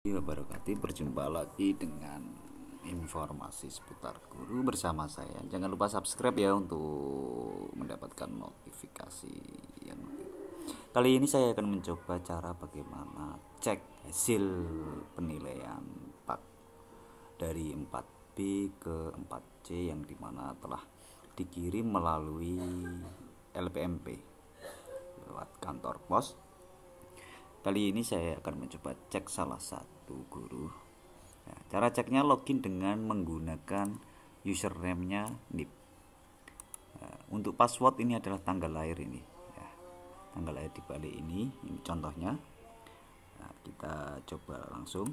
wabarakatuh berjumpa lagi dengan informasi seputar guru bersama saya jangan lupa subscribe ya untuk mendapatkan notifikasi yang kali ini saya akan mencoba cara bagaimana cek hasil penilaian 4 dari 4B ke 4C yang dimana telah dikirim melalui LPMP lewat kantor pos Kali ini saya akan mencoba cek salah satu guru. Nah, cara ceknya login dengan menggunakan username-nya NIP. Nah, untuk password ini adalah tanggal lahir ini. Ya, tanggal lahir di Bali ini, ini contohnya. Nah, kita coba langsung.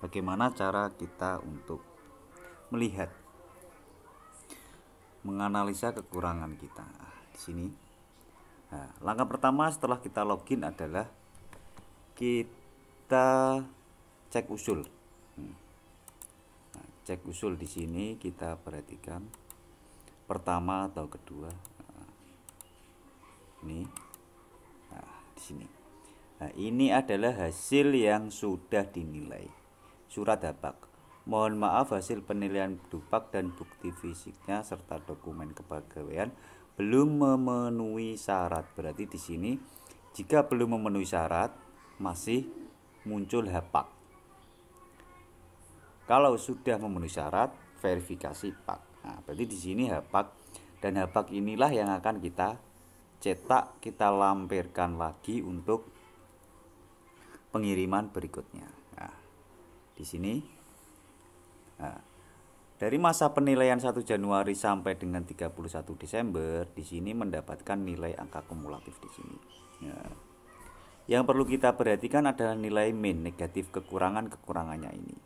Bagaimana cara kita untuk melihat, menganalisa kekurangan kita. Nah, di sini langkah pertama setelah kita login adalah kita cek usul hmm. nah, cek usul di sini kita perhatikan pertama atau kedua nah, ini nah, di sini nah, ini adalah hasil yang sudah dinilai surat dapak. Mohon maaf hasil penilaian dupak dan bukti fisiknya serta dokumen kepegawaian belum memenuhi syarat. Berarti di sini jika belum memenuhi syarat masih muncul hapak. Kalau sudah memenuhi syarat, verifikasi pak. Nah, berarti di sini hapak dan hapak inilah yang akan kita cetak, kita lampirkan lagi untuk pengiriman berikutnya. Nah, di sini nah, dari masa penilaian 1 Januari sampai dengan 31 Desember, di sini mendapatkan nilai angka kumulatif di sini. Ya. Yang perlu kita perhatikan adalah nilai min negatif kekurangan-kekurangannya ini.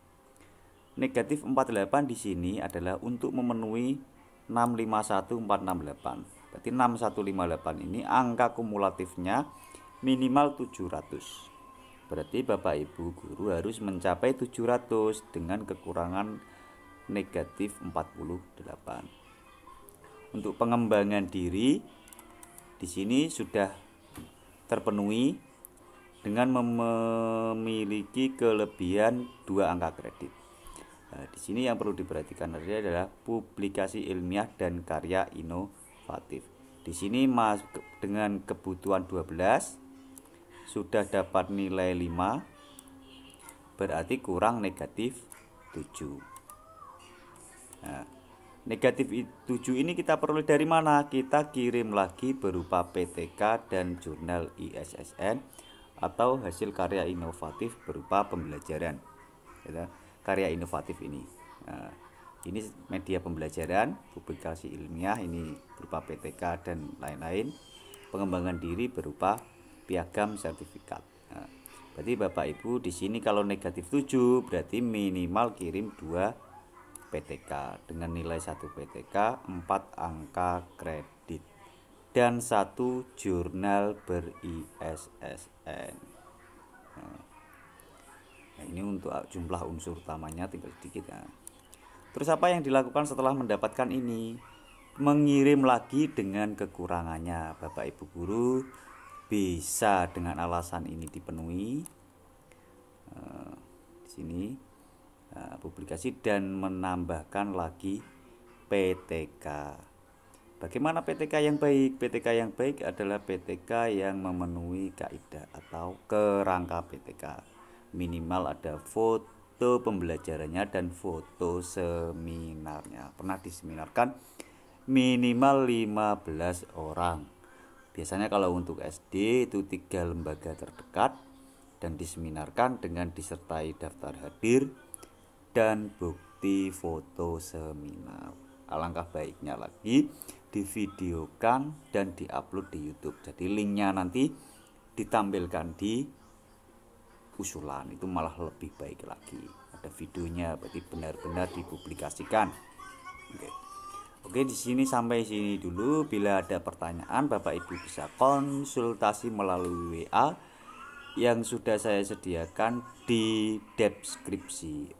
Negatif 48 di sini adalah untuk memenuhi 651468. Berarti 6158 ini angka kumulatifnya minimal 700. Berarti Bapak Ibu guru harus mencapai 700 dengan kekurangan negatif 48. Untuk pengembangan diri di sini sudah terpenuhi dengan memiliki kelebihan dua angka kredit. Nah, di sini yang perlu diperhatikan adalah publikasi ilmiah dan karya inovatif. Di sini mas dengan kebutuhan 12 sudah dapat nilai 5 berarti kurang negatif 7. Nah, negatif 7 ini kita perlu dari mana? Kita kirim lagi berupa PTK dan jurnal ISSN atau hasil karya inovatif berupa pembelajaran. Ya, karya inovatif ini. Nah, ini media pembelajaran, publikasi ilmiah ini berupa PTK dan lain-lain. Pengembangan diri berupa piagam sertifikat. Nah, berarti Bapak Ibu di sini kalau negatif 7 berarti minimal kirim 2 PTK dengan nilai 1 PTK, 4 angka kredit dan satu jurnal ber ISSN. Nah, ini untuk jumlah unsur utamanya tinggal sedikit ya. Terus apa yang dilakukan setelah mendapatkan ini? Mengirim lagi dengan kekurangannya. Bapak Ibu guru bisa dengan alasan ini dipenuhi. Uh, di sini Eh, publikasi dan menambahkan lagi PTK. Bagaimana PTK yang baik? PTK yang baik adalah PTK yang memenuhi kaidah atau kerangka PTK. Minimal ada foto pembelajarannya dan foto seminarnya. Pernah diseminarkan minimal 15 orang. Biasanya kalau untuk SD itu tiga lembaga terdekat dan diseminarkan dengan disertai daftar hadir, dan bukti foto seminar. Alangkah baiknya lagi divideokan dan diupload di YouTube. Jadi linknya nanti ditampilkan di usulan itu malah lebih baik lagi. Ada videonya berarti benar-benar dipublikasikan. Oke. Okay. Oke, di sini sampai sini dulu. Bila ada pertanyaan, Bapak Ibu bisa konsultasi melalui WA yang sudah saya sediakan di deskripsi.